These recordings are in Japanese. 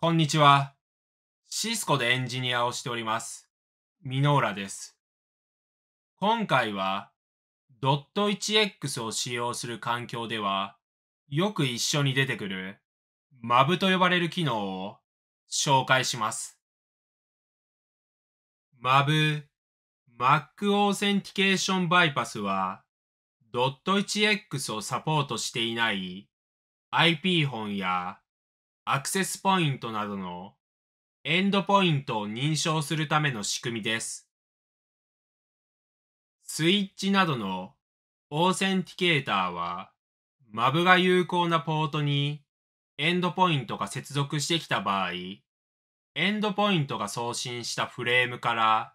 こんにちは。シスコでエンジニアをしております。ミノーラです。今回は、ドット 1X を使用する環境では、よく一緒に出てくる、マブと呼ばれる機能を紹介します。マブ、Mac オーセンティケーションバイパスは、ドット 1X をサポートしていない IP 本やアクセスポイントなどのエンドポイントを認証するための仕組みです。スイッチなどのオーセンティケーターは、マブが有効なポートにエンドポイントが接続してきた場合、エンドポイントが送信したフレームから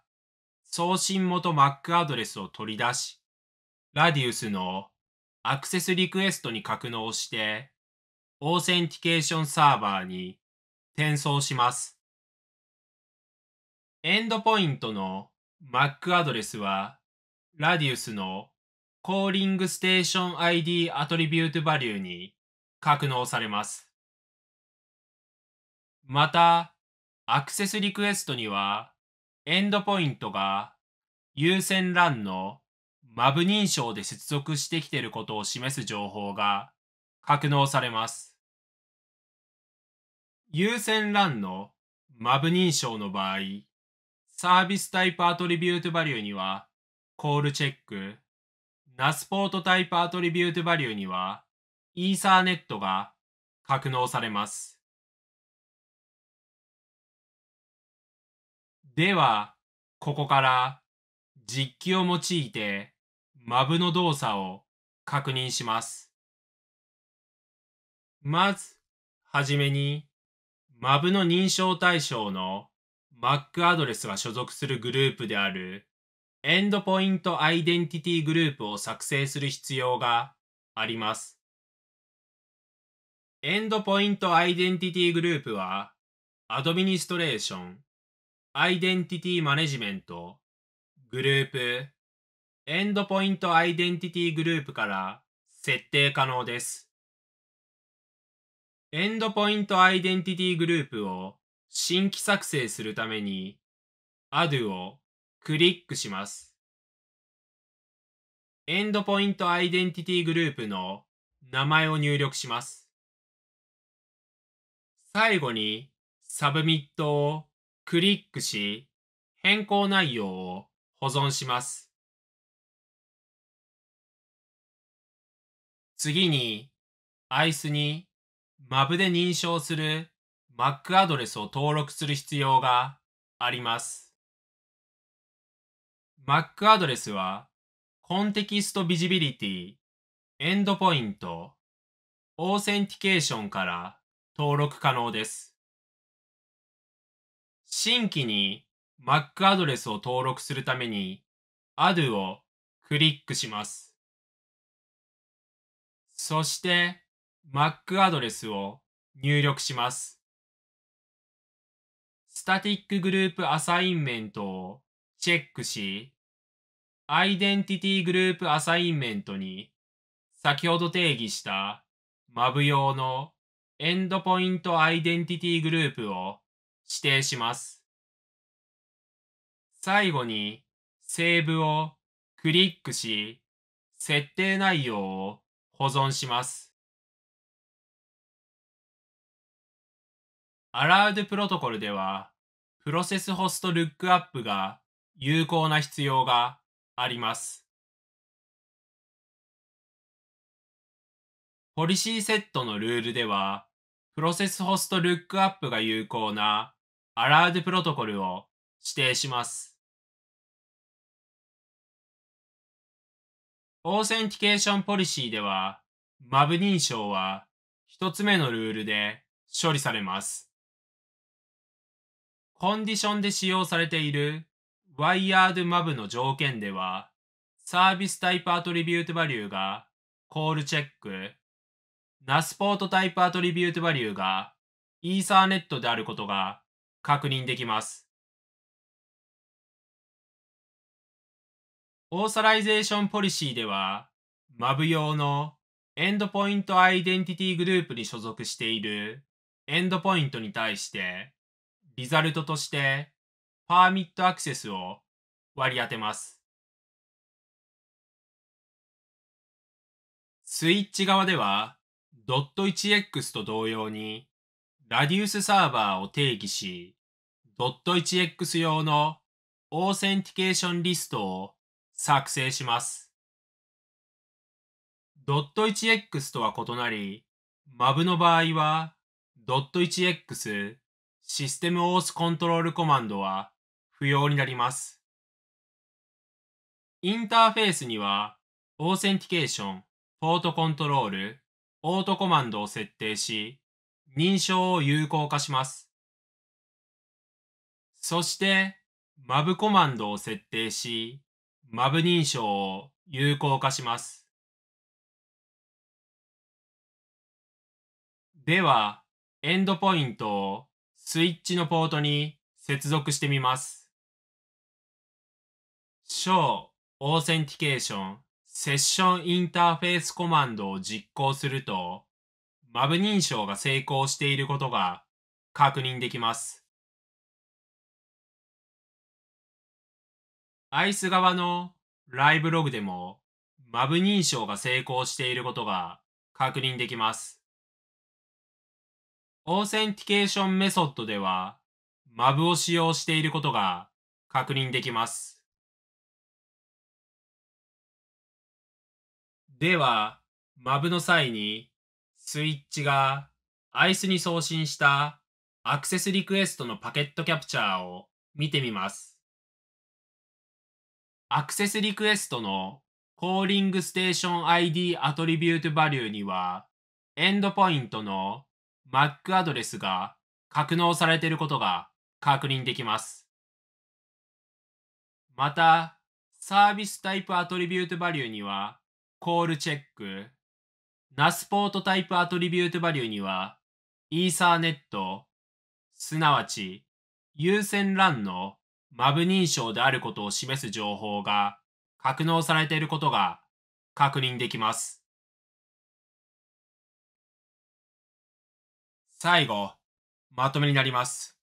送信元 Mac アドレスを取り出し、Radius のアクセスリクエストに格納して、オーセンティケーションサーバーに転送します。エンドポイントの Mac アドレスは Radius の Calling Station ID Attribute Value に格納されます。また、アクセスリクエストにはエンドポイントが優先欄の m a b 認証で接続してきていることを示す情報が格納されます。優先欄のマブ認証の場合、サービスタイプアトリビュートバリューには、コールチェック、ナスポートタイプアトリビュートバリューには、イーサーネットが格納されます。では、ここから実機を用いてマブの動作を確認します。まず、はじめにマブの認証対象の Mac アドレスが所属するグループであるエンドポイントアイデンティティグループを作成する必要があります。エンドポイントアイデンティティグループは、アドミニストレーション、アイデンティティマネジメント、グループ、エンドポイントアイデンティティグループから設定可能です。エンドポイントアイデンティティグループを新規作成するために ADD をクリックします。エンドポイントアイデンティティグループの名前を入力します。最後にサブミットをクリックし変更内容を保存します。次に i イ e にマブで認証する Mac アドレスを登録する必要があります。Mac アドレスは、コンテキストビジビリティ、エンドポイント、オーセンティケーションから登録可能です。新規に Mac アドレスを登録するために ADD をクリックします。そして Mac アドレスを入力します。スタティックグループアサインメントをチェックし、アイデンティティグループアサインメントに先ほど定義したマブ用のエンドポイントアイデンティティグループを指定します。最後にセーブをクリックし、設定内容を保存します。アラウドプロトコルでは、プロセスホストルックアップが有効な必要があります。ポリシーセットのルールでは、プロセスホストルックアップが有効なアラウドプロトコルを指定します。オーセンティケーションポリシーでは、マブ認証は1つ目のルールで処理されます。コンディションで使用されているワイヤードマブの条件では、サービスタイプアトリビュートバリューがコールチェック、ナスポートタイプアトリビュートバリューがイーサーネットであることが確認できます。オーサライゼーションポリシーでは、マブ用のエンドポイントアイデンティティグループに所属しているエンドポイントに対して、リザルトとしてパーミットアクセスを割り当てます。スイッチ側では .1x と同様にラディウスサーバーを定義し .1x 用のオーセンティケーションリストを作成します。.1x とは異なり、マブの場合は .1x システムオースコントロールコマンドは不要になります。インターフェースには、オーセンティケーション、ポートコントロール、オートコマンドを設定し、認証を有効化します。そして、マブコマンドを設定し、マブ認証を有効化します。では、エンドポイントをスイッチのポートに接続してみます。Show Authentication Session インターフェースコマンドを実行すると、マブ認証が成功していることが確認できます。ICE 側のライブログでもマブ認証が成功していることが確認できます。オーセンティケーションメソッドでは、MAV を使用していることが確認できます。では、MAV の際に、スイッチが ICE に送信したアクセスリクエストのパケットキャプチャーを見てみます。アクセスリクエストのコーリングステーション ID アトリビュートバリューには、エンドポイントの Mac アドレスが格納されていることが確認できます。また、サービスタイプアトリビュートバリューには、コールチェック、ナスポートタイプアトリビュートバリューには、イーサーネット、すなわち、優先 LAN のマブ認証であることを示す情報が格納されていることが確認できます。最後、まとめになります。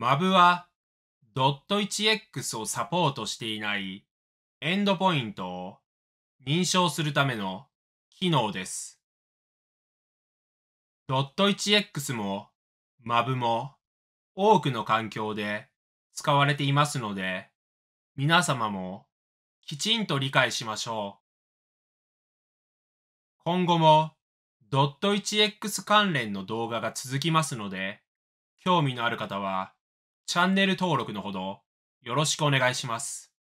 m a はドット 1x をサポートしていないエンドポイントを認証するための機能です。ドット 1x も m a も多くの環境で使われていますので、皆様もきちんと理解しましょう。今後もドット 1X 関連の動画が続きますので、興味のある方は、チャンネル登録のほどよろしくお願いします。